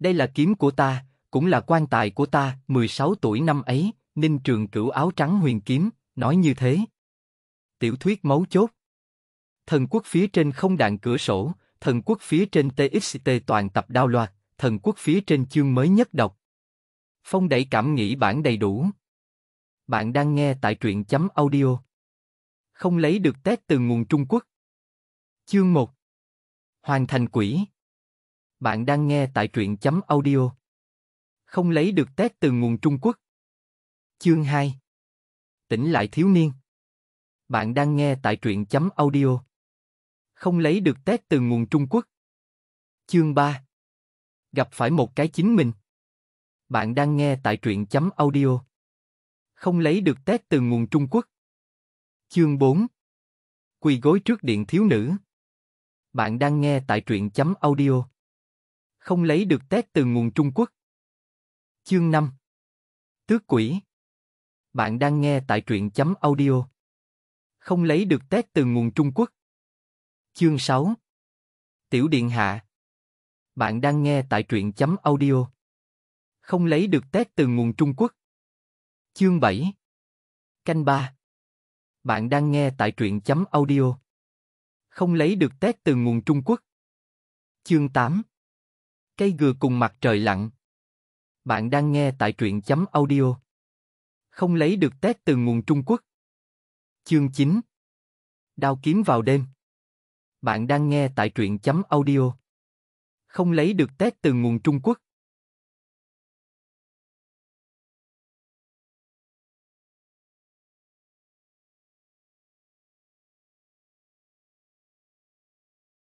Đây là kiếm của ta, cũng là quan tài của ta, 16 tuổi năm ấy, Ninh Trường Cửu áo trắng huyền kiếm, nói như thế. Tiểu thuyết mấu chốt. Thần quốc phía trên không đạn cửa sổ, thần quốc phía trên TXT toàn tập đao loạt, thần quốc phía trên chương mới nhất đọc. Phong đẩy cảm nghĩ bản đầy đủ. Bạn đang nghe tại truyện chấm audio. Không lấy được test từ nguồn Trung Quốc. Chương 1 Hoàn thành quỷ bạn đang nghe tại truyện chấm audio. Không lấy được tét từ nguồn Trung Quốc. Chương 2 Tỉnh lại thiếu niên. Bạn đang nghe tại truyện chấm audio. Không lấy được tét từ nguồn Trung Quốc. Chương 3 Gặp phải một cái chính mình. Bạn đang nghe tại truyện chấm audio. Không lấy được tét từ nguồn Trung Quốc. Chương 4 Quỳ gối trước điện thiếu nữ. Bạn đang nghe tại truyện chấm audio không lấy được tét từ nguồn Trung Quốc. Chương 5 Tước quỷ Bạn đang nghe tại truyện chấm audio. Không lấy được tét từ nguồn Trung Quốc. Chương 6 Tiểu Điện Hạ Bạn đang nghe tại truyện chấm audio. Không lấy được tét từ nguồn Trung Quốc. Chương 7 Canh 3 Bạn đang nghe tại truyện chấm audio. Không lấy được tét từ nguồn Trung Quốc. Chương 8 Cây gừa cùng mặt trời lặn. Bạn đang nghe tại truyện chấm audio. Không lấy được tét từ nguồn Trung Quốc. Chương 9 Đao kiếm vào đêm. Bạn đang nghe tại truyện chấm audio. Không lấy được tét từ nguồn Trung Quốc.